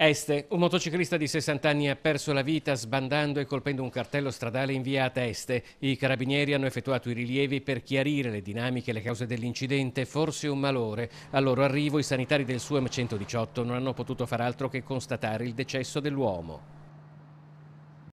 Este, un motociclista di 60 anni ha perso la vita sbandando e colpendo un cartello stradale in via a Teste. I carabinieri hanno effettuato i rilievi per chiarire le dinamiche e le cause dell'incidente, forse un malore. Al loro arrivo i sanitari del SUEM 118 non hanno potuto far altro che constatare il decesso dell'uomo.